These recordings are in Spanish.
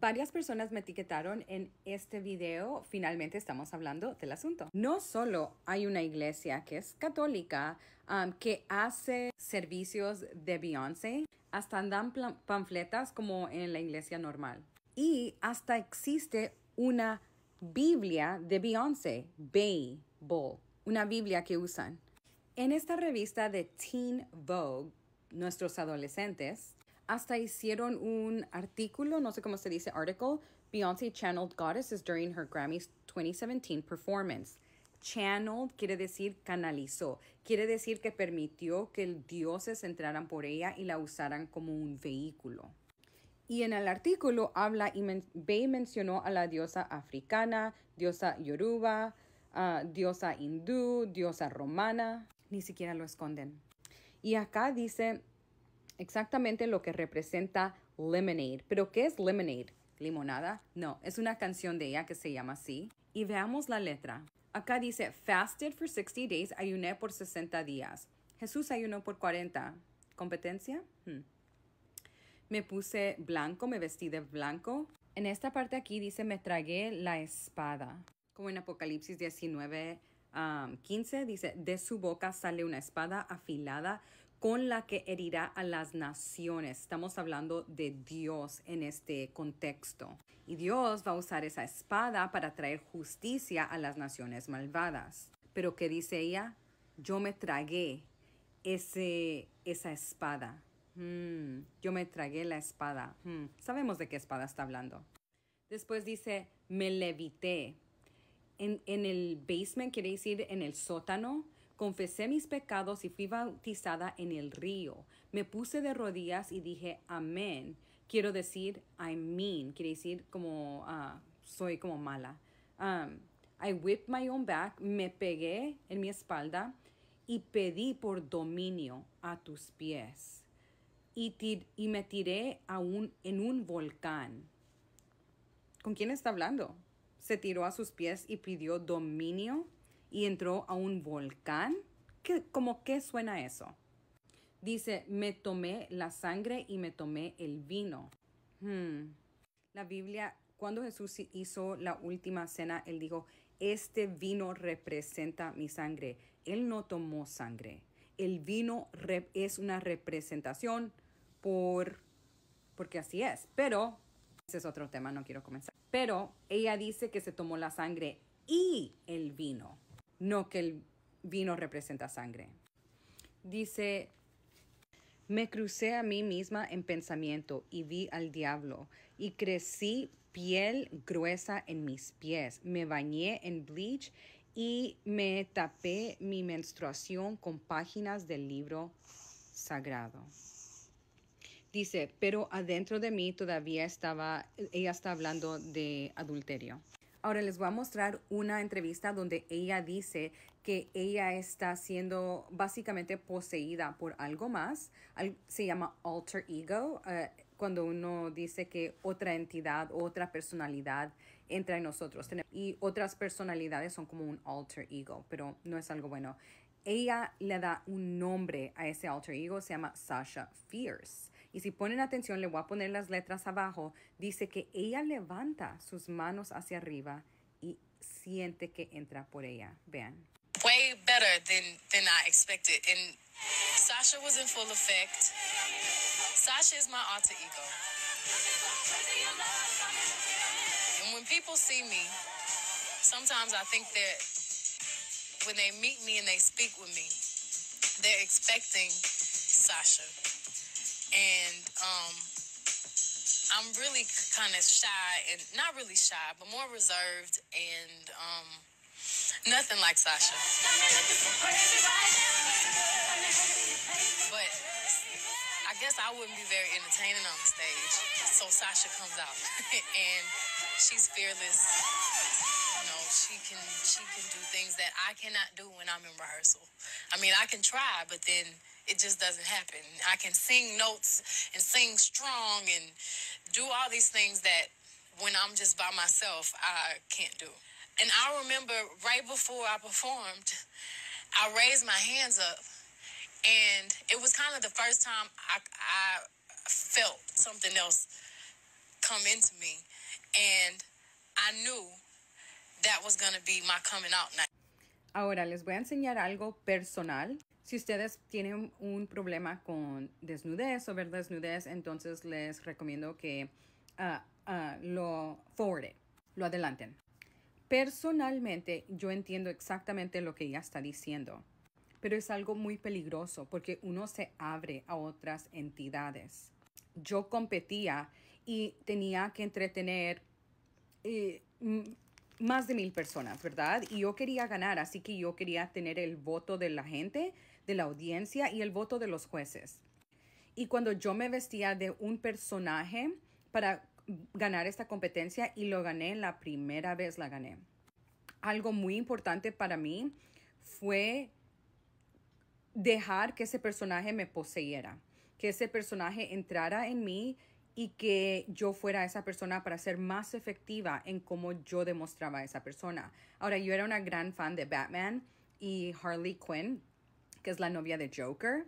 Varias personas me etiquetaron en este video, finalmente estamos hablando del asunto. No solo hay una iglesia que es católica, um, que hace servicios de Beyoncé, hasta andan panfletas como en la iglesia normal. Y hasta existe una Biblia de Beyoncé, Bay una Biblia que usan. En esta revista de Teen Vogue, nuestros adolescentes hasta hicieron un artículo, no sé cómo se dice, article, Beyoncé channeled goddesses during her Grammys 2017 performance. Channeled quiere decir canalizó, quiere decir que permitió que dioses entraran por ella y la usaran como un vehículo. Y en el artículo habla y Bey mencionó a la diosa africana, diosa yoruba, ah, diosa hindú, diosa romana. Ni siquiera lo esconden. Y acá dice exactamente lo que representa lemonade. ¿Pero qué es lemonade? ¿Limonada? No, es una canción de ella que se llama así. Y veamos la letra. Acá dice, fasted for 60 days, ayuné por 60 días. Jesús ayunó por 40. ¿Competencia? Hmm. Me puse blanco, me vestí de blanco. En esta parte aquí dice, me tragué la espada. Como en Apocalipsis 19, 15, ah, dice, de su boca sale una espada afilada con la que herirá a las naciones. Estamos hablando de Dios en este contexto. Y Dios va a usar esa espada para traer justicia a las naciones malvadas. Pero ¿qué dice ella? Yo me tragué ese, esa espada. Mm, yo me tragué la espada. Mm, sabemos de qué espada está hablando. Después dice, me levité. En, en el basement quiere decir en el sótano Confesé mis pecados y fui bautizada en el río. Me puse de rodillas y dije amén. Quiero decir, I mean, quiere decir como ah, soy como mala. Um, I whipped my own back, me pegué en mi espalda y pedí por dominio a tus pies. Y, y me tiré en un volcán. ¿Con quién está hablando? Se tiró a sus pies y pidió dominio y entró a un volcán. ¿Qué, ¿Cómo qué suena eso? Dice, me tomé la sangre y me tomé el vino. Hmm. La Biblia, cuando Jesús hizo la última cena, él dijo, este vino representa mi sangre. Él no tomó sangre. El vino es una representación por, porque así es. Pero, ese es otro tema, no quiero comenzar. Pero ella dice que se tomó la sangre y el vino no que el vino representa sangre. Dice, me crucé a mí misma en pensamiento y vi al diablo y crecí piel gruesa en mis pies, me bañé en bleach y me tapé mi menstruación con páginas del libro sagrado. Dice, pero adentro de mí todavía estaba, ella está hablando de adulterio. Ahora les voy a mostrar una entrevista donde ella dice que ella está siendo básicamente poseída por algo más. Se llama alter ego, eh, cuando uno dice que otra entidad, otra personalidad entra en nosotros. Y otras personalidades son como un alter ego, pero no es algo bueno. Ella le da un nombre a ese alter ego, se llama Sasha Fierce. Y si ponen atención, le voy a poner las letras abajo. Dice que ella levanta sus manos hacia arriba y siente que entra por ella. Vean. Way better than, than I expected. And Sasha was in full effect. Sasha is my alter ego. And when people see me, sometimes I think that when they meet me and they speak with me, they're expecting Sasha. and um, I'm really kind of shy and not really shy, but more reserved and um, nothing like Sasha. But I guess I wouldn't be very entertaining on the stage. So Sasha comes out and she's fearless. You know, she can she can do things that I cannot do when I'm in rehearsal. I mean, I can try, but then it just doesn't happen. I can sing notes and sing strong and do all these things that when I'm just by myself, I can't do. And I remember right before I performed, I raised my hands up, and it was kind of the first time I, I felt something else come into me. And I knew that was going to be my coming out night. Ahora les voy a enseñar algo personal. Si ustedes tienen un problema con desnudez o ver desnudez, entonces les recomiendo que ah, ah, lo forwarden, lo adelanten. Personalmente, yo entiendo exactamente lo que ella está diciendo, pero es algo muy peligroso porque uno se abre a otras entidades. Yo competía y tenía que entretener eh, mm, más de mil personas, ¿verdad? Y yo quería ganar, así que yo quería tener el voto de la gente, de la audiencia y el voto de los jueces. Y cuando yo me vestía de un personaje para ganar esta competencia y lo gané, la primera vez la gané. Algo muy importante para mí fue dejar que ese personaje me poseyera, que ese personaje entrara en mí y que yo fuera esa persona para ser más efectiva en cómo yo demostraba a esa persona. Ahora, yo era una gran fan de Batman y Harley Quinn, que es la novia de Joker.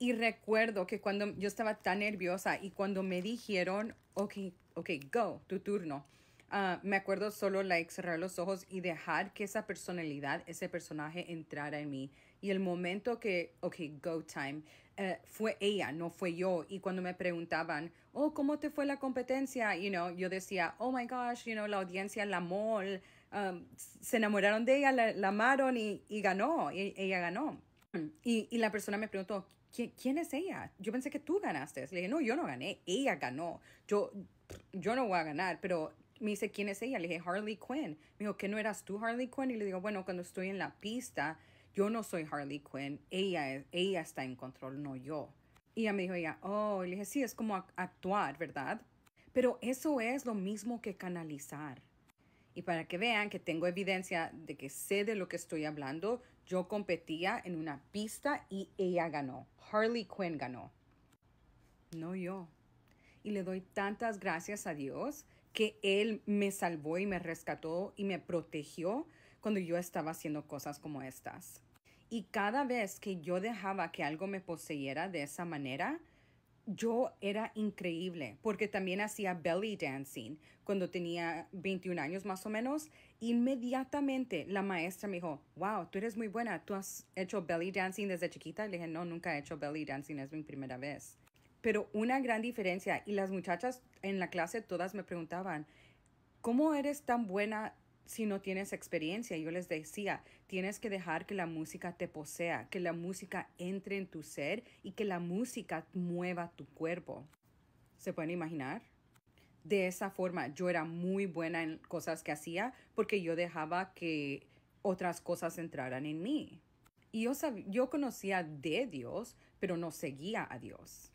Y recuerdo que cuando yo estaba tan nerviosa y cuando me dijeron, ok, ok, go, tu turno. Ah, me acuerdo solo like cerrar los ojos y dejar que esa personalidad, ese personaje entrara en mí. Y el momento que, ok, go time, eh, fue ella, no fue yo. Y cuando me preguntaban, oh, ¿cómo te fue la competencia? You know, yo decía, oh my gosh, you know, la audiencia la amó, um, se enamoraron de ella, la, amaron y, ganó, ella ganó. Y, la persona me preguntó, ¿quién es ella? Yo pensé que tú ganaste. Le dije, no, yo no gané, ella ganó. Yo, yo no voy a ganar, pero me dice, ¿quién es ella? Le dije, Harley Quinn. Me dijo, ¿que no eras tú Harley Quinn? Y le digo, bueno, cuando estoy en la pista, yo no soy Harley Quinn, ella, está en control, no yo. Y ella me dijo, ya, oh, le dije, sí, es como actuar, ¿verdad? Pero eso es lo mismo que canalizar. Y para que vean que tengo evidencia de que sé de lo que estoy hablando, yo competía en una pista y ella ganó. Harley Quinn ganó. No yo. Y le doy tantas gracias a Dios que Él me salvó y me rescató y me protegió cuando yo estaba haciendo cosas como estas. Y cada vez que yo dejaba que algo me poseyera de esa manera, yo era increíble porque también hacía belly dancing cuando tenía 21 años más o menos. Inmediatamente la maestra me dijo, wow, tú eres muy buena, tú has hecho belly dancing desde chiquita. Y le dije, no, nunca he hecho belly dancing, es mi primera vez. Pero una gran diferencia y las muchachas en la clase todas me preguntaban, ¿cómo eres tan buena si no tienes experiencia. Yo les decía, tienes que dejar que la música te posea, que la música entre en tu ser y que la música mueva tu cuerpo. ¿Se pueden imaginar? De esa forma yo era muy buena en cosas que hacía porque yo dejaba que otras cosas entraran en mí. Y yo, yo conocía de Dios, pero no seguía a Dios.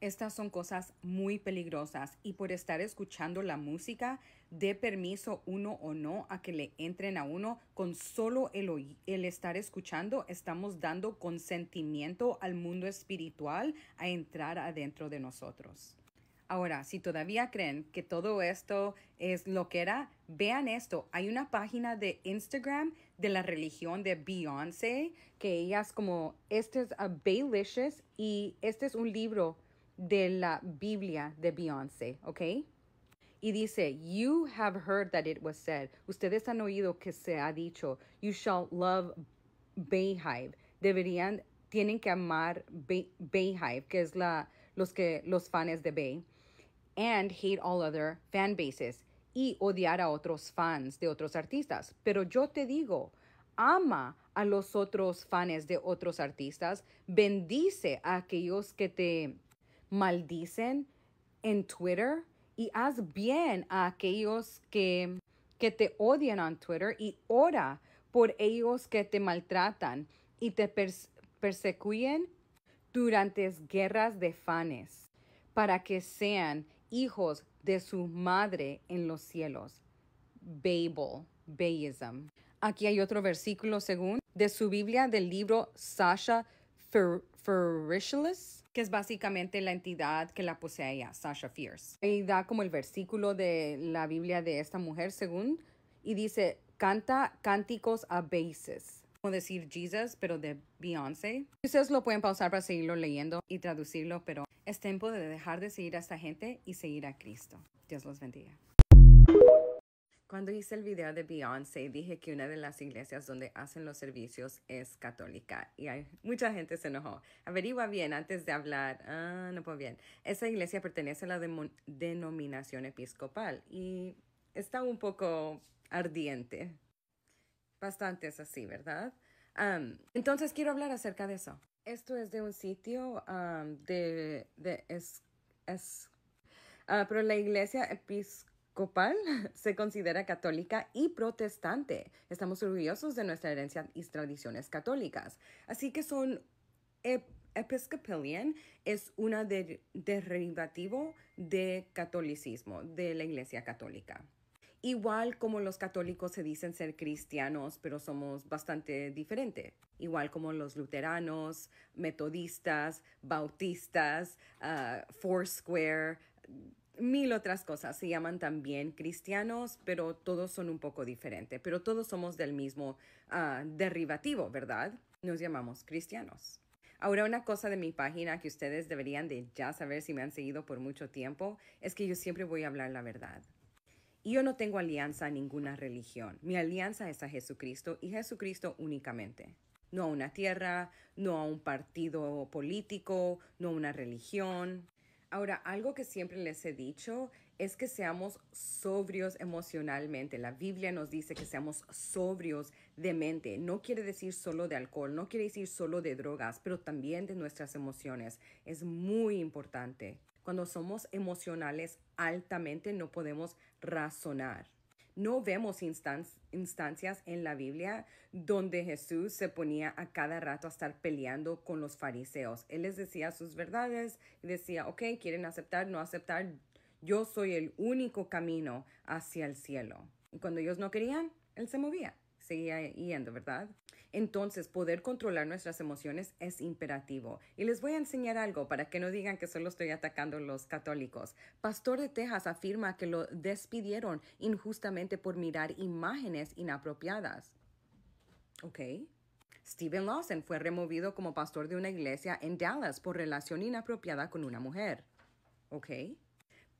Estas son cosas muy peligrosas y por estar escuchando la música de permiso uno o no a que le entren a uno, con solo el, el estar escuchando estamos dando consentimiento al mundo espiritual a entrar adentro de nosotros. Ahora, si todavía creen que todo esto es lo que era, vean esto. Hay una página de Instagram de la religión de Beyoncé, que ella es como, este es a uh, Baylicious y este es un libro de la Biblia de Beyoncé, ¿ok? Y dice, you have heard that it was said. Ustedes han oído que se ha dicho, you shall love Beyhive. Deberían, tienen que amar Beyhive, que es la, los que, los fans de Bay. And hate all other fan bases. Y odiar a otros fans de otros artistas. Pero yo te digo, ama a los otros fans de otros artistas, bendice a aquellos que te maldicen en Twitter y haz bien a aquellos que, que te odian en Twitter y ora por ellos que te maltratan y te persecuyen durante guerras de fanes, para que sean hijos de su madre en los cielos. Babel, Bayism. Aquí hay otro versículo según de su Biblia del libro Sasha que es básicamente la entidad que la posee Sasha Fierce. Y da como el versículo de la Biblia de esta mujer, según, y dice, canta cánticos a bases. Como decir Jesus, pero de Beyoncé. Ustedes lo pueden pausar para seguirlo leyendo y traducirlo, pero es tiempo de dejar de seguir a esta gente y seguir a Cristo. Dios los bendiga. Cuando hice el video de Beyoncé, dije que una de las iglesias donde hacen los servicios es católica y hay, mucha gente se enojó. Averigua bien antes de hablar. Ah, no puedo bien. Esa iglesia pertenece a la denominación episcopal y está un poco ardiente. Bastante es así, ¿verdad? entonces quiero hablar acerca de eso. Esto es de un sitio de, de es, es, ah, pero la iglesia episcopal Copal se considera católica y protestante. Estamos orgullosos de nuestra herencia y tradiciones católicas. Así que son Episcopalian es una de, derivativo de catolicismo, de la Iglesia Católica. Igual como los católicos se dicen ser cristianos, pero somos bastante diferente. Igual como los luteranos, metodistas, bautistas, ah, Foursquare, mil otras cosas. Se llaman también cristianos, pero todos son un poco diferentes, pero todos somos del mismo ah, derivativo, ¿verdad? Nos llamamos cristianos. Ahora una cosa de mi página que ustedes deberían de ya saber si me han seguido por mucho tiempo es que yo siempre voy a hablar la verdad. Y yo no tengo alianza a ninguna religión. Mi alianza es a Jesucristo y Jesucristo únicamente. No a una tierra, no a un partido político, no a una religión. Ahora, algo que siempre les he dicho es que seamos sobrios emocionalmente. La Biblia nos dice que seamos sobrios de mente. No quiere decir solo de alcohol, no quiere decir solo de drogas, pero también de nuestras emociones. Es muy importante. Cuando somos emocionales altamente no podemos razonar. No vemos instancias en la Biblia donde Jesús se ponía a cada rato a estar peleando con los fariseos. Él les decía sus verdades decía, ok, quieren aceptar, no aceptar, yo soy el único camino hacia el cielo. Y cuando ellos no querían, él se movía, seguía yendo, ¿verdad? Entonces, poder controlar nuestras emociones es imperativo. Y les voy a enseñar algo para que no digan que solo estoy atacando a los católicos. Pastor de Texas afirma que lo despidieron injustamente por mirar imágenes inapropiadas. ¿Ok? Stephen Lawson fue removido como pastor de una iglesia en Dallas por relación inapropiada con una mujer. ¿Ok?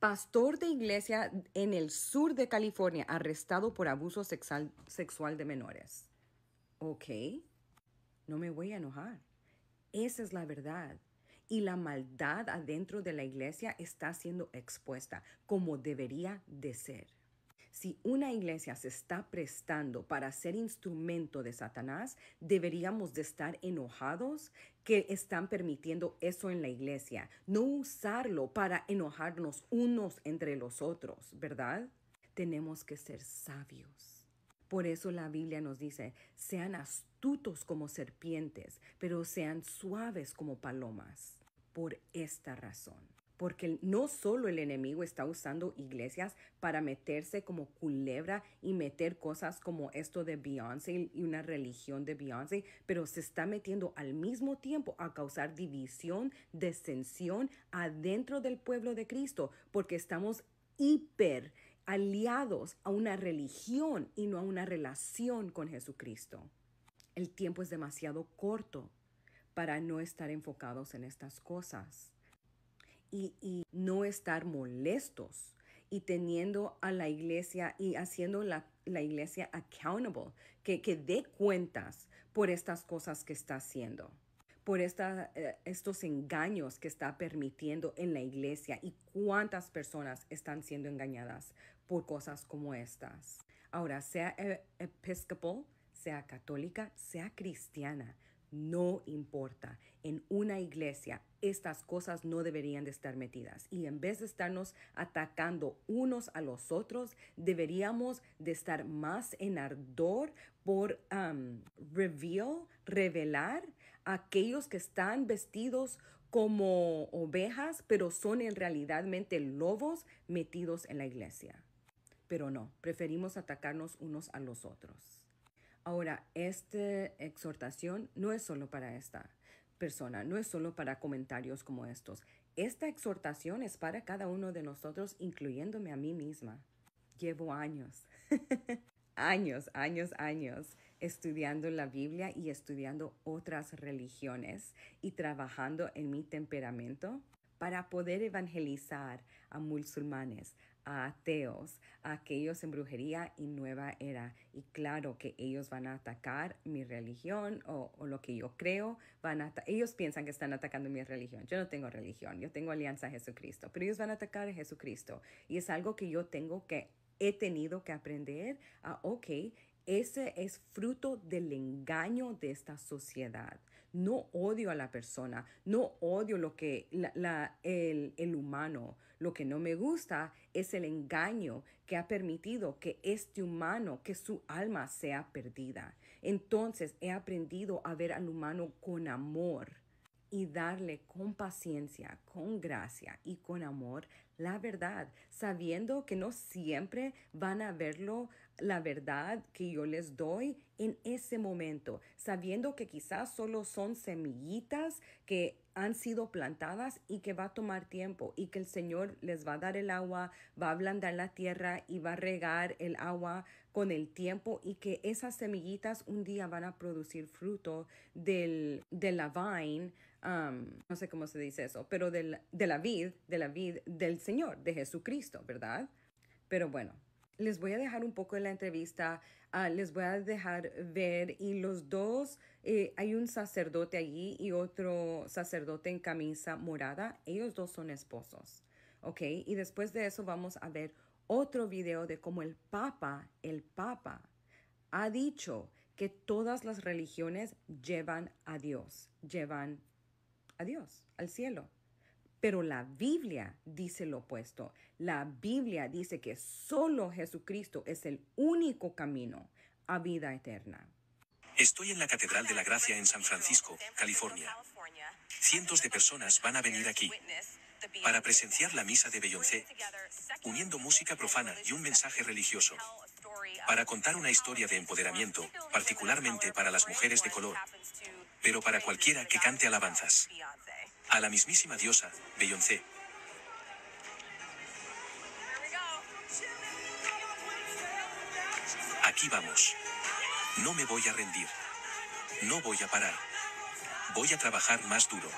Pastor de iglesia en el sur de California arrestado por abuso sexual de menores. Ok, no me voy a enojar. Esa es la verdad. Y la maldad adentro de la iglesia está siendo expuesta como debería de ser. Si una iglesia se está prestando para ser instrumento de Satanás, deberíamos de estar enojados que están permitiendo eso en la iglesia, no usarlo para enojarnos unos entre los otros, ¿verdad? Tenemos que ser sabios por eso la Biblia nos dice, sean astutos como serpientes, pero sean suaves como palomas. Por esta razón. Porque no solo el enemigo está usando iglesias para meterse como culebra y meter cosas como esto de Beyoncé y una religión de Beyoncé, pero se está metiendo al mismo tiempo a causar división, descensión adentro del pueblo de Cristo, porque estamos hiper aliados a una religión y no a una relación con Jesucristo. El tiempo es demasiado corto para no estar enfocados en estas cosas y, no estar molestos y teniendo a la iglesia y haciendo la, iglesia accountable, que, que dé cuentas por estas cosas que está haciendo por eh, estos engaños que está permitiendo en la iglesia y cuántas personas están siendo engañadas por cosas como estas. Ahora, sea e-, episcopal, sea católica, sea cristiana, no importa. En una iglesia estas cosas no deberían de estar metidas. Y en vez de estarnos atacando unos a los otros, deberíamos de estar más en ardor por reveal, revelar aquellos que están vestidos como ovejas, pero son en realidad lobos metidos en la iglesia. Pero no, preferimos atacarnos unos a los otros. Ahora, esta exhortación no es solo para esta persona, no es solo para comentarios como estos. Esta exhortación es para cada uno de nosotros, incluyéndome a mí misma. Llevo años, años, años, años estudiando la Biblia y estudiando otras religiones y trabajando en mi temperamento para poder evangelizar a musulmanes, a ateos, a aquellos en brujería y nueva era. Y claro que ellos van a atacar mi religión o, lo que yo creo. Van a ellos piensan que están atacando mi religión. Yo no tengo religión, yo tengo alianza a Jesucristo, pero ellos van a atacar a Jesucristo. Y es algo que yo tengo que he tenido que aprender a, ok, ese es fruto del engaño de esta sociedad. No odio a la persona, no odio lo que la, el, el humano. Lo que no me gusta es el engaño que ha permitido que este humano, que su alma sea perdida. Entonces he aprendido a ver al humano con amor y darle con paciencia, con gracia y con amor la verdad, sabiendo que no siempre van a verlo la verdad que yo les doy en ese momento, sabiendo que quizás solo son semillitas que han sido plantadas y que va a tomar tiempo y que el Señor les va a dar el agua, va a ablandar la tierra y va a regar el agua con el tiempo y que esas semillitas un día van a producir fruto de la vine no sé cómo se dice eso, pero de la vid, de la vid del Señor, de Jesucristo, ¿verdad? Pero bueno, les voy a dejar un poco de la entrevista, ah, les voy a dejar ver y los dos, eh, hay un sacerdote allí y otro sacerdote en camisa morada, ellos dos son esposos, ¿ok? Y después de eso vamos a ver otro video de cómo el Papa, el Papa, ha dicho que todas las religiones llevan a Dios, llevan a Dios, al cielo. Pero la Biblia dice lo opuesto. La Biblia dice que solo Jesucristo es el único camino a vida eterna. Estoy en la Catedral de la Gracia en San Francisco, California. Cientos de personas van a venir aquí para presenciar la misa de Beyoncé, uniendo música profana y un mensaje religioso, para contar una historia de empoderamiento, particularmente para las mujeres de color, pero para cualquiera que cante alabanzas a la mismísima diosa, Beyoncé. Aquí vamos. No me voy a rendir. No voy a parar. Voy a trabajar más duro.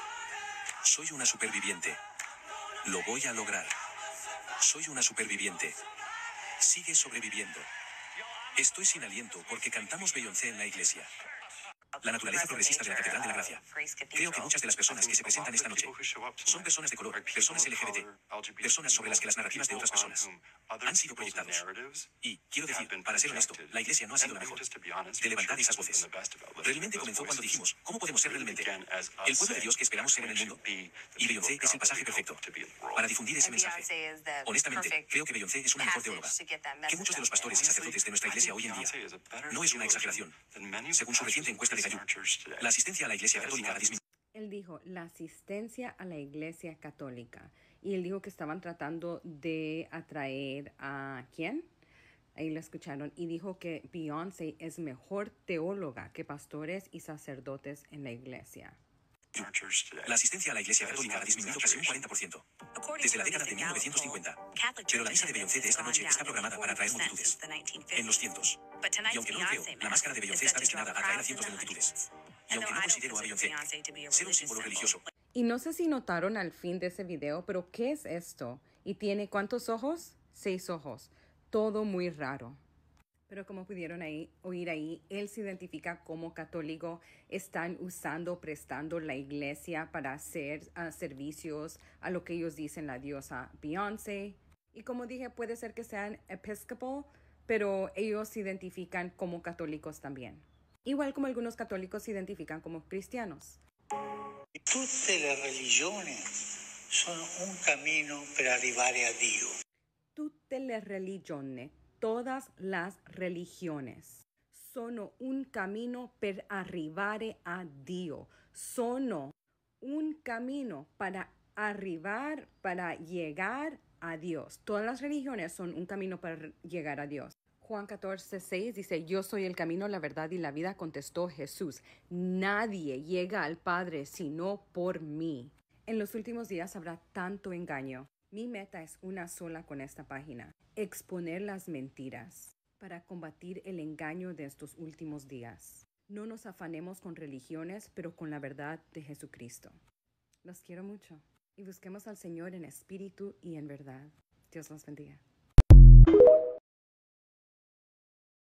Soy una superviviente. Lo voy a lograr. Soy una superviviente. Sigue sobreviviendo. Estoy sin aliento porque cantamos Beyoncé en la iglesia la naturaleza progresista de la Catedral de la Gracia. Creo que muchas de las personas que se presentan esta noche son personas de color, personas LGBT, personas sobre las que las narrativas de otras personas han sido proyectadas. Y, quiero decir, para ser honesto, la iglesia no ha sido la mejor de levantar esas voces. Realmente comenzó cuando dijimos, ¿cómo podemos ser realmente el pueblo de Dios que esperamos ser en el mundo? Y Beyoncé es el pasaje perfecto para difundir ese mensaje. Honestamente, creo que Beyoncé es una mejor teóloga que muchos de los pastores y sacerdotes de nuestra iglesia hoy en día. No es una exageración. Según su reciente encuesta de la asistencia a la Iglesia Católica Él dijo la asistencia a la Iglesia Católica. Y él dijo que estaban tratando de atraer a quién? Ahí lo escucharon. Y dijo que Beyoncé es mejor teóloga que pastores y sacerdotes en la iglesia. La asistencia a la iglesia católica ha disminuido casi un 40%. Desde la década de 1950. Pero la misa de Beyoncé de esta noche está programada para atraer multitudes. En los cientos. Y aunque no lo creo, la máscara de Beyoncé está destinada a atraer a cientos de multitudes. Y aunque no considero a Beyoncé ser un símbolo religioso. Y no sé si notaron al fin de ese video, pero ¿qué es esto? ¿Y tiene cuántos ojos? Seis ojos. Todo muy raro. Pero como pudieron ahí, oír ahí, él se identifica como católico. Están usando, prestando la iglesia para hacer ah, servicios a lo que ellos dicen la diosa Beyoncé. Y como dije, puede ser que sean episcopal, pero ellos se identifican como católicos también. Igual como algunos católicos se identifican como cristianos. Todas las religiones son un camino para llegar a Dios. Tutte las religiones todas las religiones. son un camino para arribar a Dios. Son un camino para arribar, para llegar a Dios. Todas las religiones son un camino para llegar a Dios. Juan 14, 6 dice, yo soy el camino, la verdad y la vida, contestó Jesús. Nadie llega al Padre sino por mí. En los últimos días habrá tanto engaño. Mi meta es una sola con esta página, exponer las mentiras para combatir el engaño de estos últimos días. No nos afanemos con religiones, pero con la verdad de Jesucristo. Los quiero mucho y busquemos al Señor en espíritu y en verdad. Dios los bendiga.